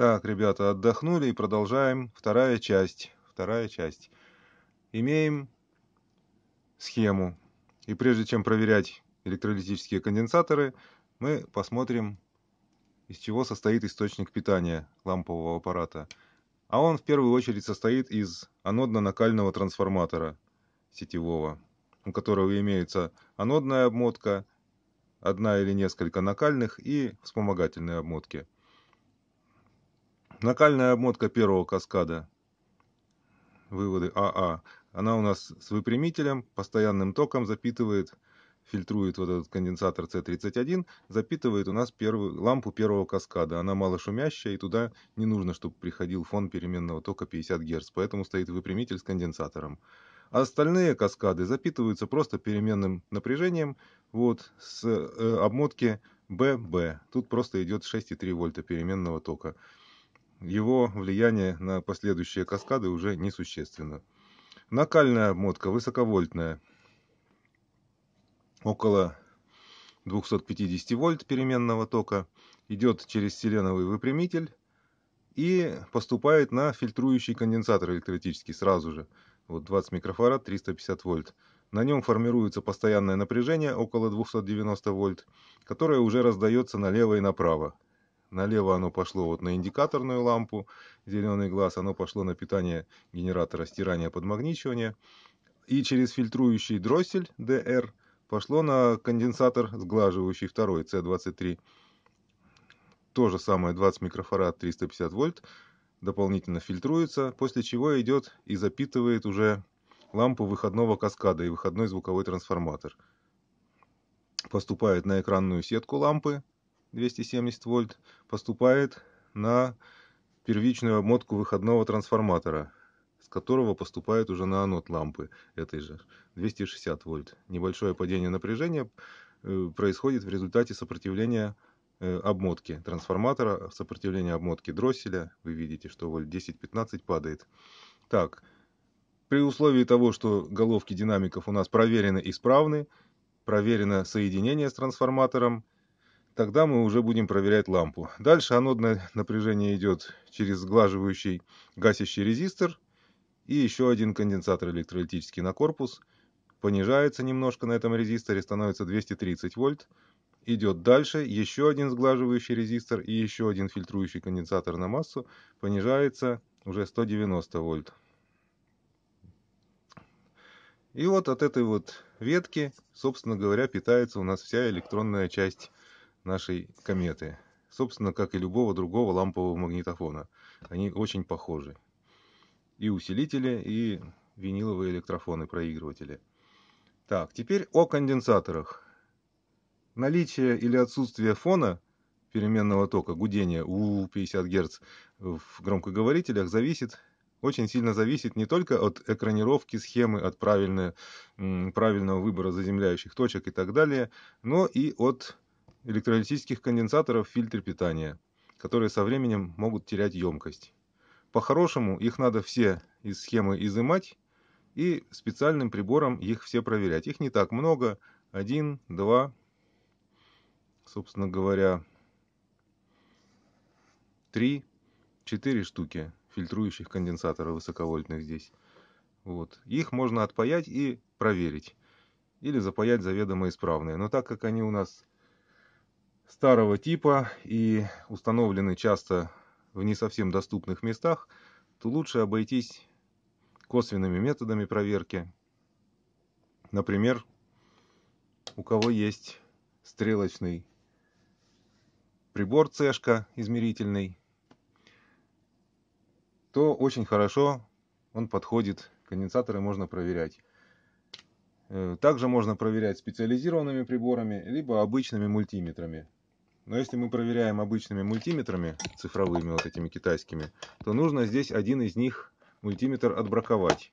Так, ребята, отдохнули и продолжаем. Вторая часть. Вторая часть. Имеем схему. И прежде чем проверять электролитические конденсаторы, мы посмотрим, из чего состоит источник питания лампового аппарата. А он в первую очередь состоит из анодно-накального трансформатора сетевого, у которого имеется анодная обмотка, одна или несколько накальных и вспомогательные обмотки – Накальная обмотка первого каскада. Выводы АА. А. Она у нас с выпрямителем, постоянным током запитывает, фильтрует вот этот конденсатор C31, запитывает у нас первую, лампу первого каскада. Она мало шумящая, и туда не нужно, чтобы приходил фон переменного тока 50 Гц, поэтому стоит выпрямитель с конденсатором. А остальные каскады запитываются просто переменным напряжением вот, с э, обмотки ББ. Тут просто идет 6,3 вольта переменного тока его влияние на последующие каскады уже несущественно. Накальная обмотка высоковольтная, около 250 вольт переменного тока, идет через селеновый выпрямитель и поступает на фильтрующий конденсатор электролитический сразу же. Вот 20 микрофарад, 350 вольт. На нем формируется постоянное напряжение около 290 вольт, которое уже раздается налево и направо. Налево оно пошло вот на индикаторную лампу, зеленый глаз, оно пошло на питание генератора стирания подмагничивания. И через фильтрующий дроссель DR пошло на конденсатор, сглаживающий второй, C23. То же самое, 20 микрофарад, 350 вольт, дополнительно фильтруется, после чего идет и запитывает уже лампу выходного каскада и выходной звуковой трансформатор. Поступает на экранную сетку лампы, 270 вольт поступает на первичную обмотку выходного трансформатора, с которого поступает уже на анод лампы этой же 260 вольт. Небольшое падение напряжения э, происходит в результате сопротивления э, обмотки трансформатора, сопротивления обмотки дросселя. Вы видите, что вольт 10-15 падает. Так, при условии того, что головки динамиков у нас проверены исправны, проверено соединение с трансформатором – тогда мы уже будем проверять лампу. Дальше анодное напряжение идет через сглаживающий гасящий резистор и еще один конденсатор электролитический на корпус. Понижается немножко на этом резисторе, становится 230 вольт. Идет дальше, еще один сглаживающий резистор и еще один фильтрующий конденсатор на массу. Понижается уже 190 вольт. И вот от этой вот ветки, собственно говоря, питается у нас вся электронная часть нашей кометы. Собственно, как и любого другого лампового магнитофона. Они очень похожи. И усилители, и виниловые электрофоны, проигрыватели. Так, теперь о конденсаторах. Наличие или отсутствие фона переменного тока, гудения у 50 Гц в громкоговорителях зависит, очень сильно зависит не только от экранировки схемы, от правильного выбора заземляющих точек и так далее, но и от электролитических конденсаторов в фильтре питания, которые со временем могут терять емкость. По-хорошему, их надо все из схемы изымать и специальным прибором их все проверять. Их не так много, один, два, собственно говоря, три, четыре штуки фильтрующих конденсаторов высоковольтных здесь. Вот. Их можно отпаять и проверить. Или запаять заведомо исправные. Но так как они у нас старого типа и установлены часто в не совсем доступных местах, то лучше обойтись косвенными методами проверки. Например, у кого есть стрелочный прибор цешка измерительный, то очень хорошо он подходит, конденсаторы можно проверять. Э, также можно проверять специализированными приборами, либо обычными мультиметрами. Но если мы проверяем обычными мультиметрами, цифровыми вот этими китайскими, то нужно здесь один из них мультиметр отбраковать.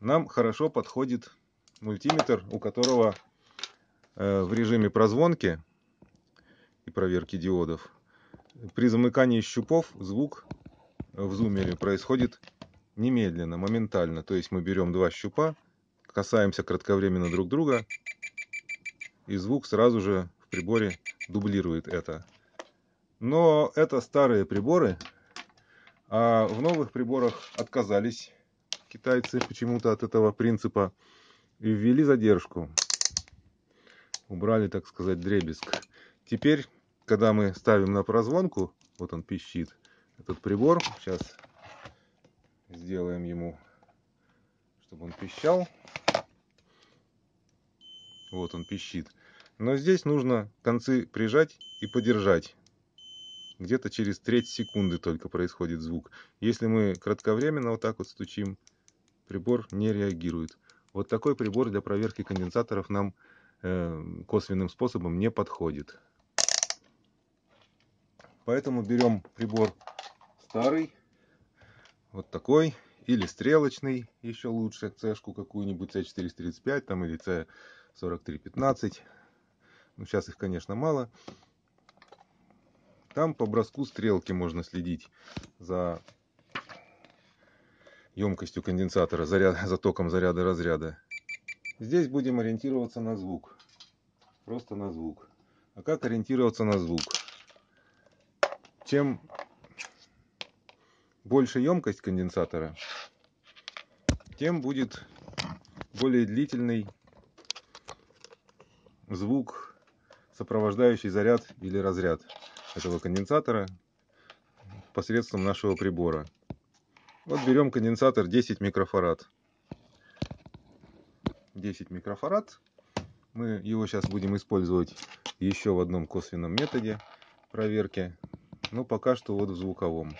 Нам хорошо подходит мультиметр, у которого э, в режиме прозвонки и проверки диодов при замыкании щупов звук в зумере происходит немедленно, моментально. То есть мы берем два щупа, касаемся кратковременно друг друга, и звук сразу же приборе дублирует это. Но это старые приборы, а в новых приборах отказались китайцы почему-то от этого принципа и ввели задержку. Убрали, так сказать, дребезг. Теперь, когда мы ставим на прозвонку, вот он пищит, этот прибор, сейчас сделаем ему, чтобы он пищал. Вот он пищит. Но здесь нужно концы прижать и подержать. Где-то через треть секунды только происходит звук. Если мы кратковременно вот так вот стучим, прибор не реагирует. Вот такой прибор для проверки конденсаторов нам э, косвенным способом не подходит. Поэтому берем прибор старый, вот такой, или стрелочный, еще лучше, c какую-нибудь, C435 там, или C4315. Ну, сейчас их, конечно, мало. Там по броску стрелки можно следить за емкостью конденсатора, заряд, за током заряда разряда. Здесь будем ориентироваться на звук. Просто на звук. А как ориентироваться на звук? Чем больше емкость конденсатора, тем будет более длительный звук сопровождающий заряд или разряд этого конденсатора посредством нашего прибора. Вот берем конденсатор 10 микрофарад. 10 микрофарад. Мы его сейчас будем использовать еще в одном косвенном методе проверки, но ну, пока что вот в звуковом.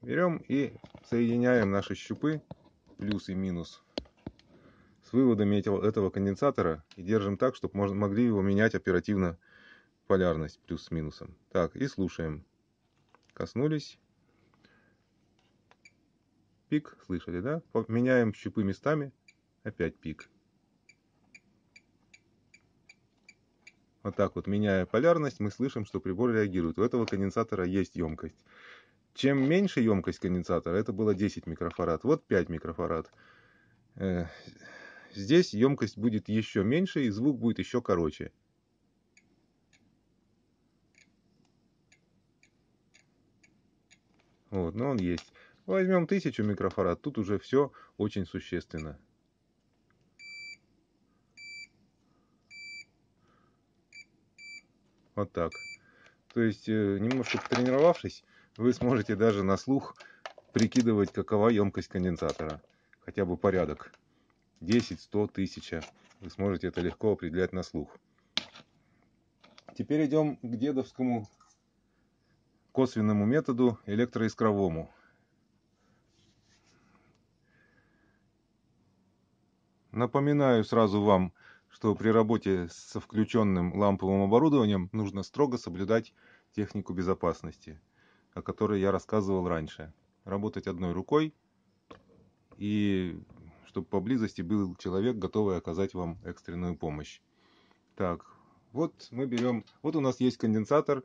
Берем и соединяем наши щупы плюс и минус с выводами этого, конденсатора и держим так, чтобы могли его менять оперативно полярность плюс с минусом. Так, и слушаем. Коснулись. Пик, слышали, да? Меняем щупы местами. Опять пик. Вот так вот, меняя полярность, мы слышим, что прибор реагирует. У этого конденсатора есть емкость. Чем меньше емкость конденсатора, это было 10 микрофарад, вот 5 микрофарад. Э, здесь емкость будет еще меньше и звук будет еще короче. Вот, но ну, он есть. Возьмем 1000 микрофарад, тут уже все очень существенно. Вот так. То есть, э, немножко потренировавшись, вы сможете даже на слух прикидывать, какова емкость конденсатора. Хотя бы порядок. 10, 100, 1000. Вы сможете это легко определять на слух. Теперь идем к дедовскому косвенному методу электроискровому. Напоминаю сразу вам, что при работе со включенным ламповым оборудованием нужно строго соблюдать технику безопасности, о которой я рассказывал раньше. Работать одной рукой и чтобы поблизости был человек, готовый оказать вам экстренную помощь. Так, вот мы берем, вот у нас есть конденсатор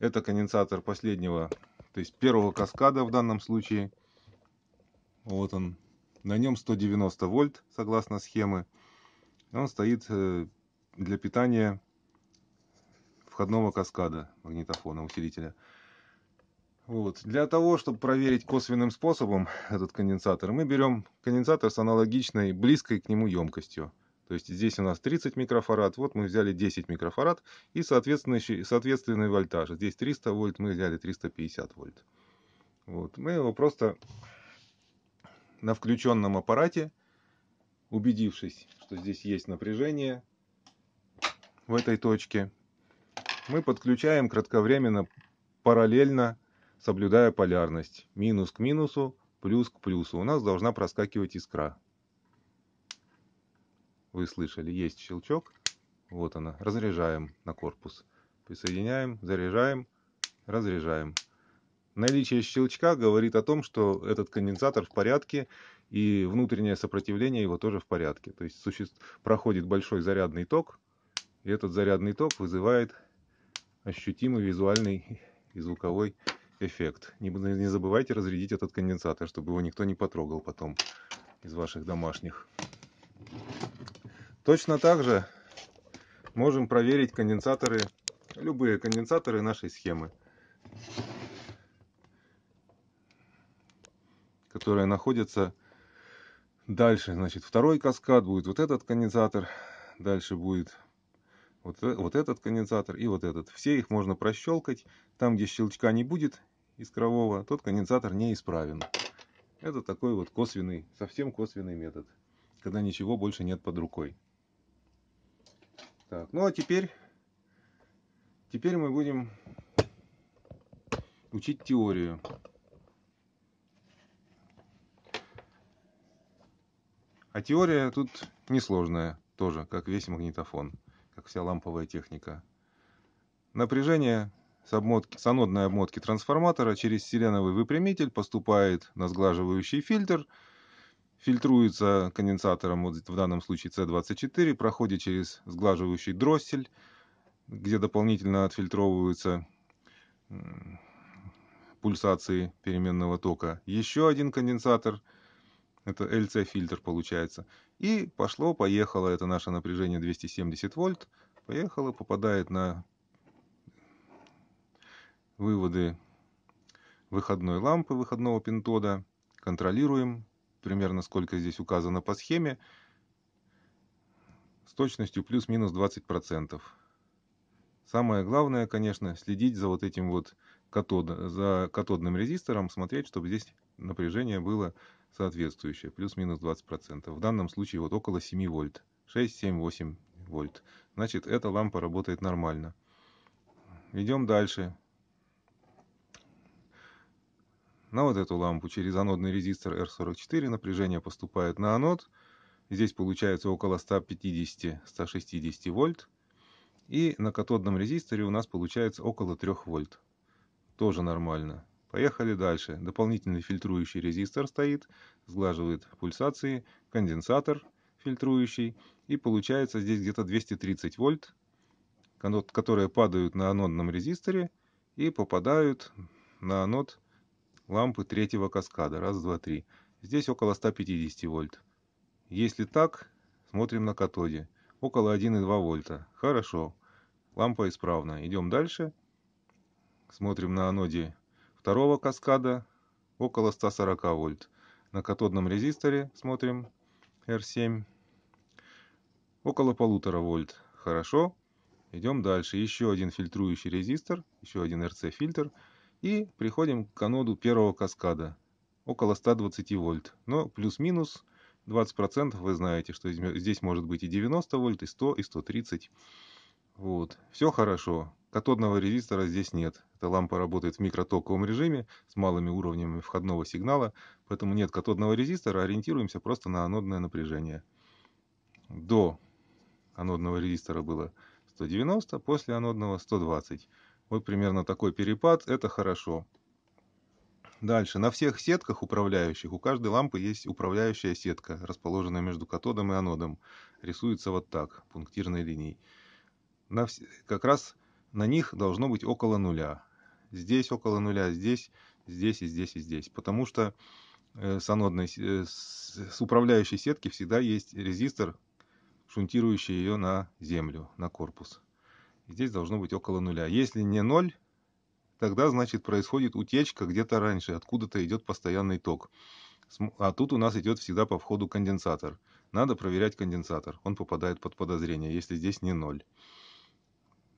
это конденсатор последнего, то есть первого каскада в данном случае. Вот он. На нем 190 вольт, согласно схемы. Он стоит э, для питания входного каскада магнитофона, усилителя. Вот. Для того, чтобы проверить косвенным способом этот конденсатор, мы берем конденсатор с аналогичной, близкой к нему емкостью. То есть здесь у нас 30 микрофарад, вот мы взяли 10 микрофарад и соответствующий, соответственный вольтаж. Здесь 300 вольт, мы взяли 350 вольт. Вот. Мы его просто на включенном аппарате, убедившись, что здесь есть напряжение в этой точке, мы подключаем кратковременно параллельно, соблюдая полярность. Минус к минусу, плюс к плюсу. У нас должна проскакивать искра вы слышали, есть щелчок. Вот она. Разряжаем на корпус. Присоединяем, заряжаем, разряжаем. Наличие щелчка говорит о том, что этот конденсатор в порядке и внутреннее сопротивление его тоже в порядке. То есть суще... проходит большой зарядный ток, и этот зарядный ток вызывает ощутимый визуальный и звуковой эффект. Не, не забывайте разрядить этот конденсатор, чтобы его никто не потрогал потом из ваших домашних. Точно так же можем проверить конденсаторы, любые конденсаторы нашей схемы, которые находятся дальше. Значит, второй каскад будет вот этот конденсатор, дальше будет вот, э, вот этот конденсатор и вот этот. Все их можно прощелкать. Там, где щелчка не будет искрового, тот конденсатор не исправен. Это такой вот косвенный, совсем косвенный метод, когда ничего больше нет под рукой. Так, ну а теперь, теперь мы будем учить теорию. А теория тут несложная тоже, как весь магнитофон, как вся ламповая техника. Напряжение с, обмотки, с анодной обмотки трансформатора через селеновый выпрямитель поступает на сглаживающий фильтр – фильтруется конденсатором, вот в данном случае C24, проходит через сглаживающий дроссель, где дополнительно отфильтровываются пульсации переменного тока. Еще один конденсатор, это LC-фильтр получается. И пошло-поехало, это наше напряжение 270 вольт, поехало, попадает на выводы выходной лампы, выходного пентода, контролируем, примерно сколько здесь указано по схеме, с точностью плюс-минус 20%. Самое главное, конечно, следить за вот этим вот катод, за катодным резистором, смотреть, чтобы здесь напряжение было соответствующее, плюс-минус 20%. В данном случае вот около 7 вольт, 6, 7, 8 вольт. Значит, эта лампа работает нормально. Идем дальше. на вот эту лампу через анодный резистор R44 напряжение поступает на анод. Здесь получается около 150-160 вольт. И на катодном резисторе у нас получается около 3 вольт. Тоже нормально. Поехали дальше. Дополнительный фильтрующий резистор стоит, сглаживает пульсации, конденсатор фильтрующий. И получается здесь где-то 230 вольт, которые падают на анодном резисторе и попадают на анод лампы третьего каскада. Раз, два, три. Здесь около 150 вольт. Если так, смотрим на катоде. Около 1,2 вольта. Хорошо. Лампа исправна. Идем дальше. Смотрим на аноде второго каскада. Около 140 вольт. На катодном резисторе смотрим R7. Около полутора вольт. Хорошо. Идем дальше. Еще один фильтрующий резистор. Еще один RC фильтр. И приходим к каноду первого каскада. Около 120 вольт. Но плюс-минус 20% вы знаете, что здесь может быть и 90 вольт, и 100, и 130. Вот. Все хорошо. Катодного резистора здесь нет. Эта лампа работает в микротоковом режиме с малыми уровнями входного сигнала, поэтому нет катодного резистора, ориентируемся просто на анодное напряжение. До анодного резистора было 190, после анодного 120. Вот примерно такой перепад, это хорошо. Дальше. На всех сетках управляющих у каждой лампы есть управляющая сетка, расположенная между катодом и анодом. Рисуется вот так, пунктирной линией. На вс... Как раз на них должно быть около нуля. Здесь около нуля, здесь, здесь и здесь и здесь. Потому что э, с, анодной, э, с управляющей сетки всегда есть резистор, шунтирующий ее на землю, на корпус. Здесь должно быть около нуля. Если не ноль, тогда, значит, происходит утечка где-то раньше, откуда-то идет постоянный ток. А тут у нас идет всегда по входу конденсатор. Надо проверять конденсатор. Он попадает под подозрение, если здесь не ноль.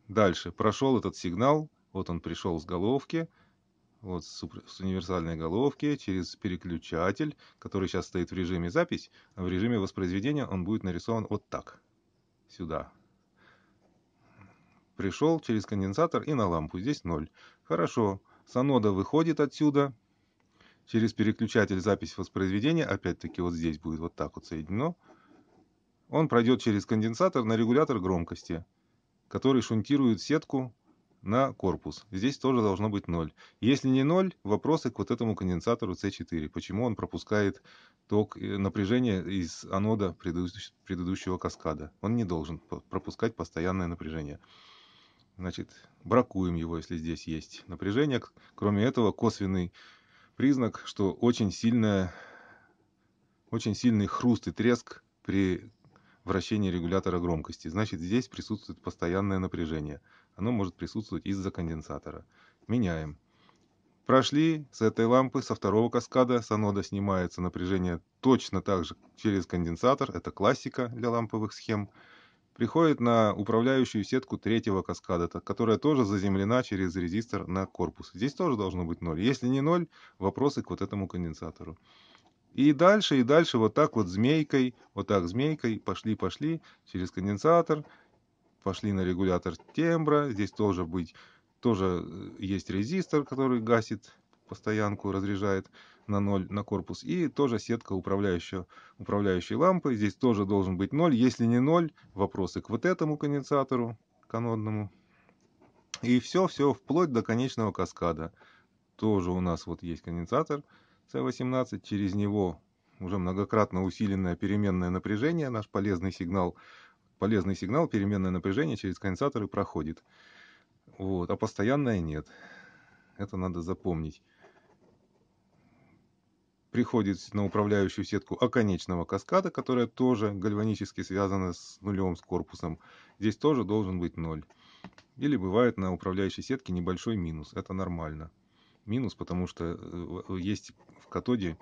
Дальше. Прошел этот сигнал. Вот он пришел с головки. Вот с, универсальной головки через переключатель, который сейчас стоит в режиме запись. А в режиме воспроизведения он будет нарисован вот так. Сюда. Пришел через конденсатор и на лампу. Здесь 0. Хорошо. Санода выходит отсюда. Через переключатель запись воспроизведения, опять-таки вот здесь будет вот так вот соединено. Он пройдет через конденсатор на регулятор громкости, который шунтирует сетку на корпус. Здесь тоже должно быть 0. Если не 0, вопросы к вот этому конденсатору C4. Почему он пропускает ток э, напряжение из анода предыдущего каскада? Он не должен пропускать постоянное напряжение значит, бракуем его, если здесь есть напряжение. Кроме этого, косвенный признак, что очень сильная, очень сильный хруст и треск при вращении регулятора громкости. Значит, здесь присутствует постоянное напряжение. Оно может присутствовать из-за конденсатора. Меняем. Прошли с этой лампы, со второго каскада, с анода снимается напряжение точно так же через конденсатор. Это классика для ламповых схем приходит на управляющую сетку третьего каскада, которая тоже заземлена через резистор на корпус. Здесь тоже должно быть ноль. Если не ноль, вопросы к вот этому конденсатору. И дальше, и дальше вот так вот змейкой, вот так змейкой пошли-пошли через конденсатор, пошли на регулятор тембра. Здесь тоже быть, тоже э, есть резистор, который гасит постоянку, разряжает на 0 на корпус. И тоже сетка управляющего, управляющей лампы. Здесь тоже должен быть 0. Если не 0, вопросы к вот этому конденсатору канодному. И все-все вплоть до конечного каскада. Тоже у нас вот есть конденсатор C18. Через него уже многократно усиленное переменное напряжение. Наш полезный сигнал, полезный сигнал переменное напряжение через конденсаторы проходит. Вот, а постоянное нет. Это надо запомнить приходит на управляющую сетку оконечного каскада, которая тоже гальванически связана с нулем, с корпусом. Здесь тоже должен быть ноль. Или бывает на управляющей сетке небольшой минус. Это нормально. Минус, потому что э, э, есть в катоде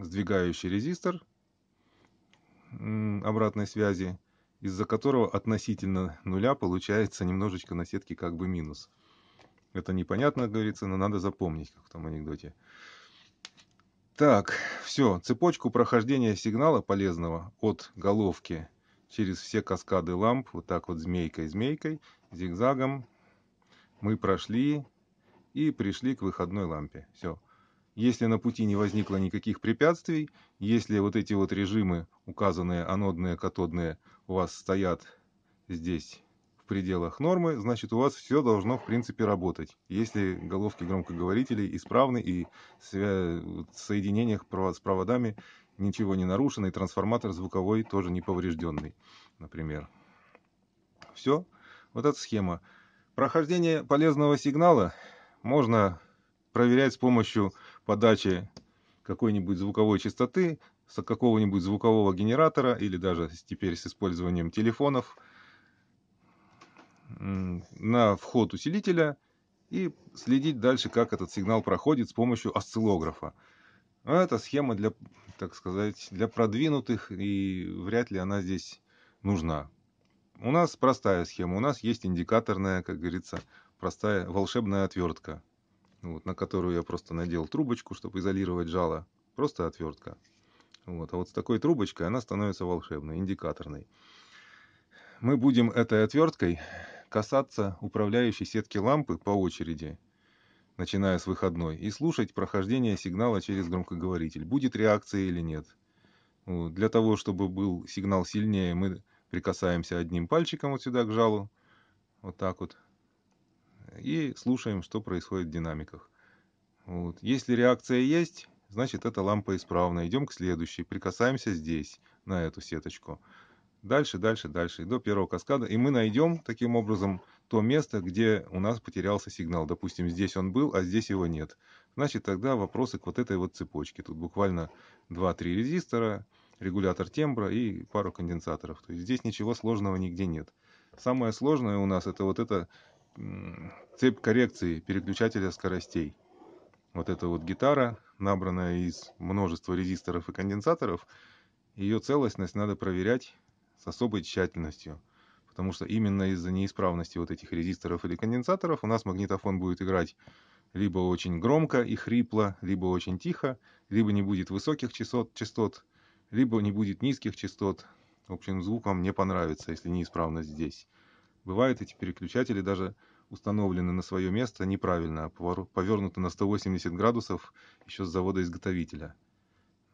сдвигающий резистор обратной связи, из-за которого относительно нуля получается немножечко на сетке как бы минус. Это непонятно, говорится, но надо запомнить, как в том анекдоте. Так, все, цепочку прохождения сигнала полезного от головки через все каскады ламп, вот так вот змейкой-змейкой, зигзагом мы прошли и пришли к выходной лампе. Все. Если на пути не возникло никаких препятствий, если вот эти вот режимы, указанные анодные, катодные, у вас стоят здесь в пределах нормы, значит у вас все должно в принципе работать. Если головки громкоговорителей исправны и в соединениях с проводами ничего не нарушено, и трансформатор звуковой тоже не поврежденный, например. Все. Вот эта схема. Прохождение полезного сигнала можно проверять с помощью подачи какой-нибудь звуковой частоты, с какого-нибудь звукового генератора или даже теперь с использованием телефонов – на вход усилителя и следить дальше, как этот сигнал проходит с помощью осциллографа. Это схема для, так сказать, для продвинутых, и вряд ли она здесь нужна. У нас простая схема, у нас есть индикаторная, как говорится, простая волшебная отвертка, вот, на которую я просто надел трубочку, чтобы изолировать жало. Просто отвертка. Вот. А вот с такой трубочкой она становится волшебной, индикаторной. Мы будем этой отверткой касаться управляющей сетки лампы по очереди, начиная с выходной, и слушать прохождение сигнала через громкоговоритель, будет реакция или нет. Для того, чтобы был сигнал сильнее, мы прикасаемся одним пальчиком вот сюда к жалу, вот так вот, и слушаем, что происходит в динамиках. Вот. Если реакция есть, значит эта лампа исправна. Идем к следующей, прикасаемся здесь, на эту сеточку дальше, дальше, дальше, до первого каскада. И мы найдем таким образом то место, где у нас потерялся сигнал. Допустим, здесь он был, а здесь его нет. Значит, тогда вопросы к вот этой вот цепочке. Тут буквально 2-3 резистора, регулятор тембра и пару конденсаторов. То есть здесь ничего сложного нигде нет. Самое сложное у нас это вот эта цепь коррекции переключателя скоростей. Вот эта вот гитара, набранная из множества резисторов и конденсаторов, ее целостность надо проверять с особой тщательностью, потому что именно из-за неисправности вот этих резисторов или конденсаторов у нас магнитофон будет играть либо очень громко и хрипло, либо очень тихо, либо не будет высоких частот, частот либо не будет низких частот. В общем, звук вам не понравится, если неисправность здесь. Бывают эти переключатели даже установлены на свое место неправильно, повернуты на 180 градусов еще с завода изготовителя.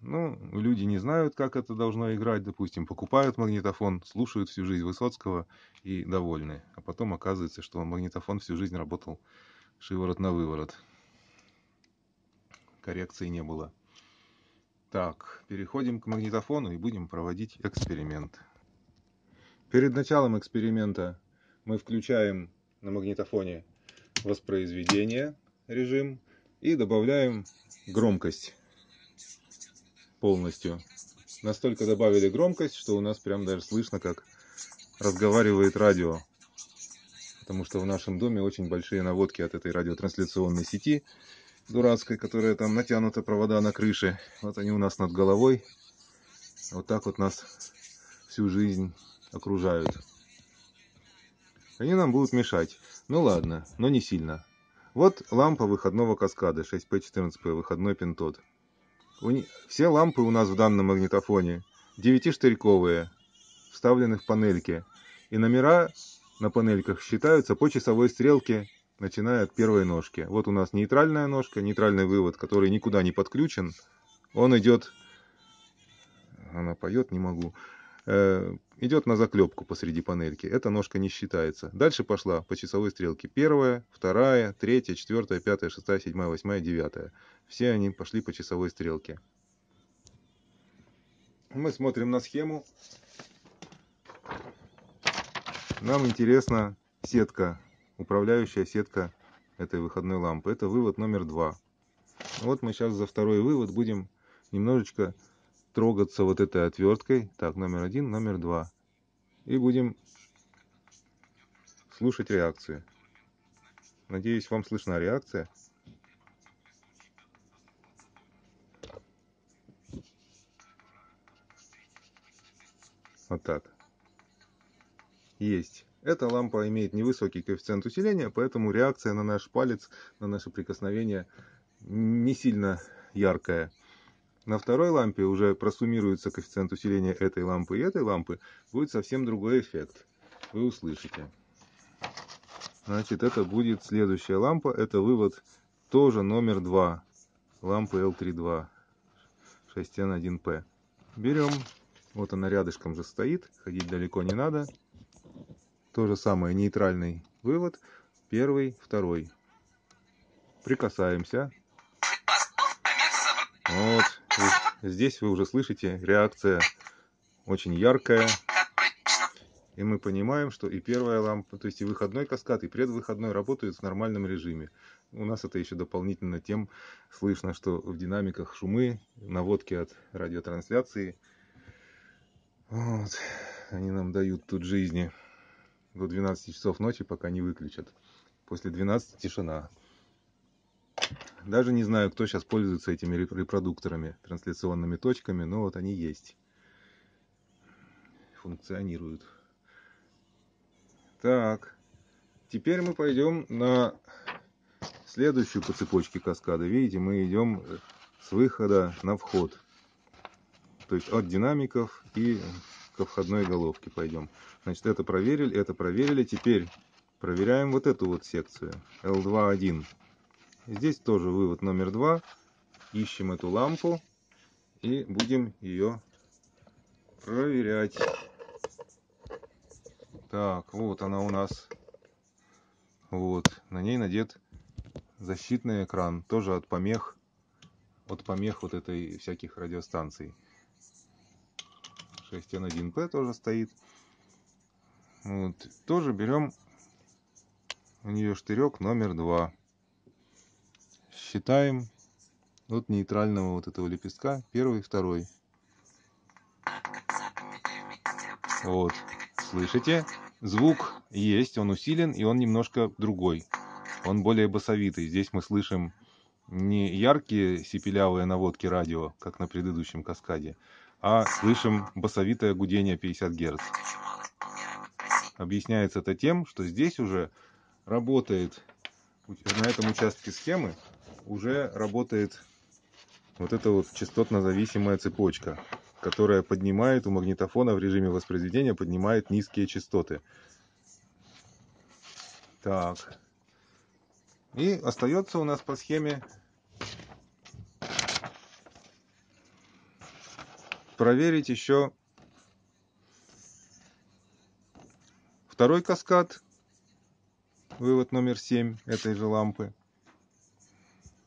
Ну, люди не знают, как это должно играть, допустим, покупают магнитофон, слушают всю жизнь Высоцкого и довольны. А потом оказывается, что магнитофон всю жизнь работал шиворот на выворот. Коррекции не было. Так, переходим к магнитофону и будем проводить эксперимент. Перед началом эксперимента мы включаем на магнитофоне воспроизведение режим и добавляем громкость полностью. Настолько добавили громкость, что у нас прям даже слышно, как разговаривает радио. Потому что в нашем доме очень большие наводки от этой радиотрансляционной сети дурацкой, которая там натянута провода на крыше. Вот они у нас над головой. Вот так вот нас всю жизнь окружают. Они нам будут мешать. Ну ладно, но не сильно. Вот лампа выходного каскада 6P14P, выходной пентод. Все лампы у нас в данном магнитофоне девятиштырьковые, вставлены в панельки, и номера на панельках считаются по часовой стрелке, начиная от первой ножки. Вот у нас нейтральная ножка, нейтральный вывод, который никуда не подключен. Он идет... Она поет, не могу. Э, идет на заклепку посреди панельки. Эта ножка не считается. Дальше пошла по часовой стрелке. Первая, вторая, третья, четвертая, пятая, шестая, седьмая, восьмая, девятая. Все они пошли по часовой стрелке. Мы смотрим на схему. Нам интересна сетка, управляющая сетка этой выходной лампы. Это вывод номер два. Вот мы сейчас за второй вывод будем немножечко трогаться вот этой отверткой. Так, номер один, номер два. И будем слушать реакцию. Надеюсь, вам слышна реакция. Вот так. Есть. Эта лампа имеет невысокий коэффициент усиления, поэтому реакция на наш палец, на наше прикосновение не сильно яркая. На второй лампе уже просуммируется коэффициент усиления этой лампы и этой лампы, будет совсем другой эффект. Вы услышите. Значит, это будет следующая лампа. Это вывод тоже номер 2. Лампы L32 6N1P. Берем. Вот она рядышком же стоит. Ходить далеко не надо. То же самое, нейтральный вывод. Первый, второй. Прикасаемся. Вот. Здесь вы уже слышите, реакция очень яркая. И мы понимаем, что и первая лампа, то есть и выходной каскад, и предвыходной работают в нормальном режиме. У нас это еще дополнительно тем слышно, что в динамиках шумы, наводки от радиотрансляции. Вот. Они нам дают тут жизни до 12 часов ночи, пока не выключат. После 12 тишина. Даже не знаю, кто сейчас пользуется этими репродукторами, трансляционными точками, но вот они есть. Функционируют. Так. Теперь мы пойдем на следующую по цепочке каскады. Видите, мы идем э, с выхода на вход. То есть от динамиков и ко входной головке пойдем. Значит, это проверили, это проверили. Теперь проверяем вот эту вот секцию. L2.1. Здесь тоже вывод номер два. Ищем эту лампу и будем ее проверять. Так, вот она у нас. Вот, на ней надет защитный экран, тоже от помех, от помех вот этой всяких радиостанций. 6N1P тоже стоит. Вот, тоже берем у нее штырек номер два считаем от нейтрального вот этого лепестка первый и второй. Вот, слышите? Звук есть, он усилен, и он немножко другой. Он более басовитый. Здесь мы слышим не яркие сипелявые наводки радио, как на предыдущем каскаде, а слышим басовитое гудение 50 герц Объясняется это тем, что здесь уже работает на этом участке схемы уже работает вот эта вот частотно-зависимая цепочка, которая поднимает у магнитофона в режиме воспроизведения, поднимает низкие частоты. Так. И остается у нас по схеме проверить еще второй каскад, вывод номер 7 этой же лампы.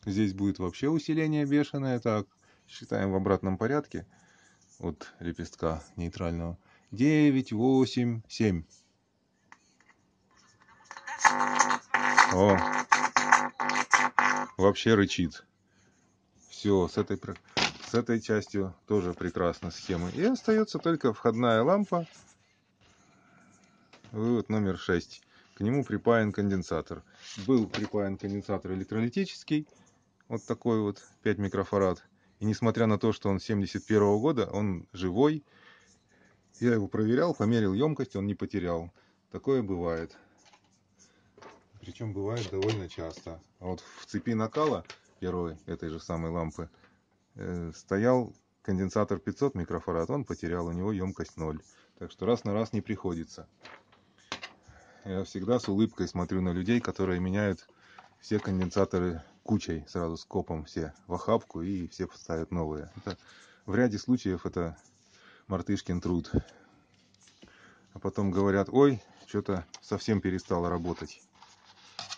Здесь будет вообще усиление бешеное, так, считаем в обратном порядке от лепестка нейтрального. 9, 8, 7. О, вообще рычит. Все, с этой, с этой частью тоже прекрасна схема. И остается только входная лампа. Вывод номер 6. К нему припаян конденсатор. Был припаян конденсатор электролитический вот такой вот, 5 микрофарад. И несмотря на то, что он 71 -го года, он живой. Я его проверял, померил емкость, он не потерял. Такое бывает. Причем бывает довольно часто. А вот в цепи накала первой этой же самой лампы э, стоял конденсатор 500 микрофарад. Он потерял, у него емкость 0. Так что раз на раз не приходится. Я всегда с улыбкой смотрю на людей, которые меняют все конденсаторы кучей, сразу скопом все в охапку и все поставят новые. Это, в ряде случаев это мартышкин труд. А потом говорят, ой, что-то совсем перестало работать.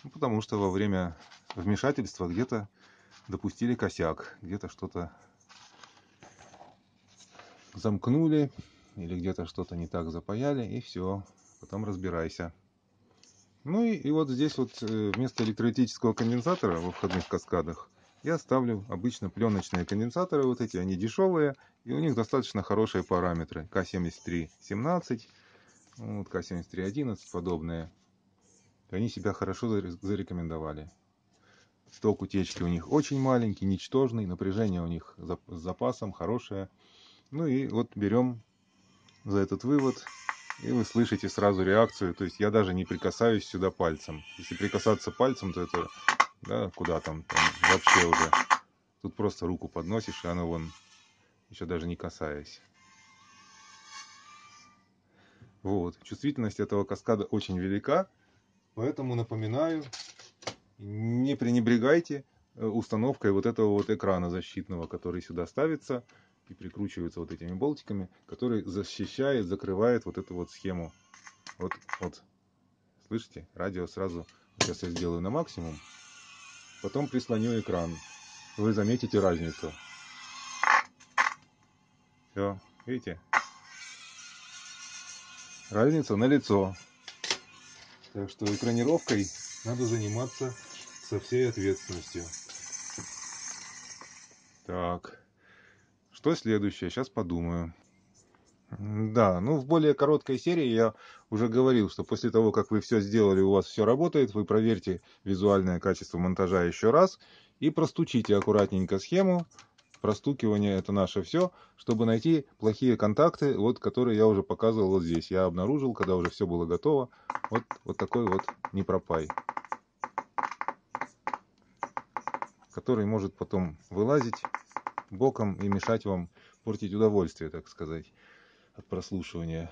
Ну, потому что во время вмешательства где-то допустили косяк, где-то что-то замкнули или где-то что-то не так запаяли и все, потом разбирайся. Ну и, и вот здесь вот э, вместо электролитического конденсатора во входных каскадах я ставлю обычно пленочные конденсаторы, вот эти, они дешевые, и у них достаточно хорошие параметры, К7317, вот, К7311, подобные. они себя хорошо зарекомендовали. Сток утечки у них очень маленький, ничтожный, напряжение у них с запасом хорошее. Ну и вот берем за этот вывод и вы слышите сразу реакцию, то есть я даже не прикасаюсь сюда пальцем. Если прикасаться пальцем, то это да, куда там, там вообще уже. Тут просто руку подносишь, и оно вон, еще даже не касаясь. Вот, чувствительность этого каскада очень велика, поэтому напоминаю, не пренебрегайте э, установкой вот этого вот экрана защитного, который сюда ставится и прикручивается вот этими болтиками, который защищает, закрывает вот эту вот схему. Вот, вот. Слышите? Радио сразу, сейчас я сделаю на максимум. Потом прислоню экран. Вы заметите разницу. Все, видите? Разница на лицо. Так что экранировкой надо заниматься со всей ответственностью. Так. Что следующее? Сейчас подумаю. Да, ну в более короткой серии я уже говорил, что после того, как вы все сделали, у вас все работает, вы проверьте визуальное качество монтажа еще раз и простучите аккуратненько схему. Простукивание это наше все, чтобы найти плохие контакты, вот которые я уже показывал вот здесь. Я обнаружил, когда уже все было готово, вот, вот такой вот не пропай, который может потом вылазить боком и мешать вам портить удовольствие, так сказать, от прослушивания.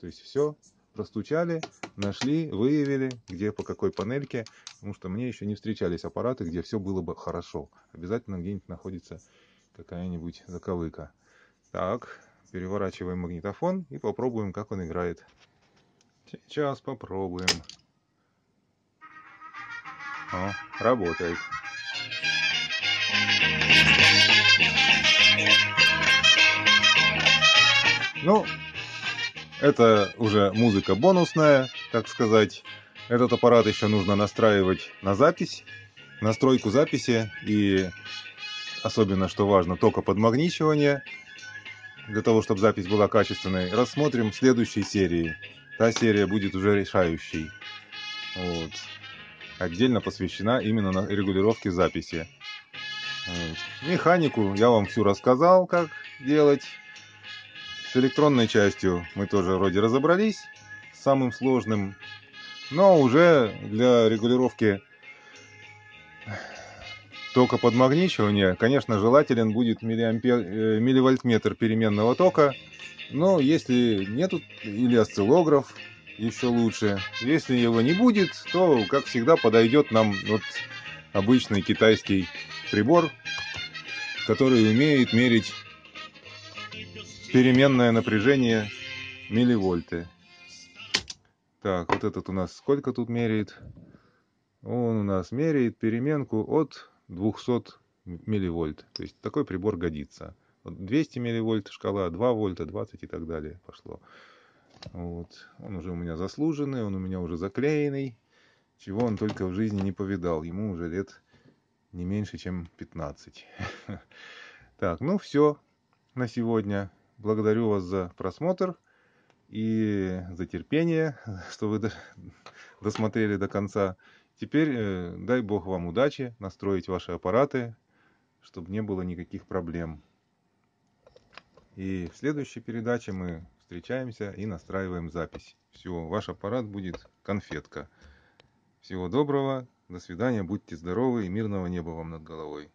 То есть все простучали, нашли, выявили, где по какой панельке, потому что мне еще не встречались аппараты, где все было бы хорошо. Обязательно где-нибудь находится какая-нибудь заковыка. Так, переворачиваем магнитофон и попробуем, как он играет. Сейчас попробуем. О, работает. Ну, это уже музыка бонусная, так сказать. Этот аппарат еще нужно настраивать на запись, настройку записи и особенно, что важно, только подмагничивание, для того, чтобы запись была качественной, рассмотрим в следующей серии. Та серия будет уже решающей. Вот. Отдельно посвящена именно на регулировке записи. Механику я вам всю рассказал, как делать. С электронной частью мы тоже вроде разобрались, с самым сложным. Но уже для регулировки тока подмагничивания, конечно, желателен будет миллиампер, э, милливольтметр переменного тока. Но если нету, или осциллограф, еще лучше. Если его не будет, то, как всегда, подойдет нам вот обычный китайский прибор, который умеет мерить переменное напряжение милливольты. Так, вот этот у нас сколько тут меряет? Он у нас меряет переменку от 200 милливольт. То есть такой прибор годится. 200 милливольт шкала, 2 вольта, 20 и так далее пошло. Вот. Он уже у меня заслуженный, он у меня уже заклеенный. Чего он только в жизни не повидал. Ему уже лет не меньше, чем 15. Так, ну все на сегодня. Благодарю вас за просмотр и за терпение, что вы досмотрели до конца. Теперь э, дай бог вам удачи настроить ваши аппараты, чтобы не было никаких проблем. И в следующей передаче мы встречаемся и настраиваем запись. Все, ваш аппарат будет конфетка. Всего доброго. До свидания, будьте здоровы и мирного неба вам над головой.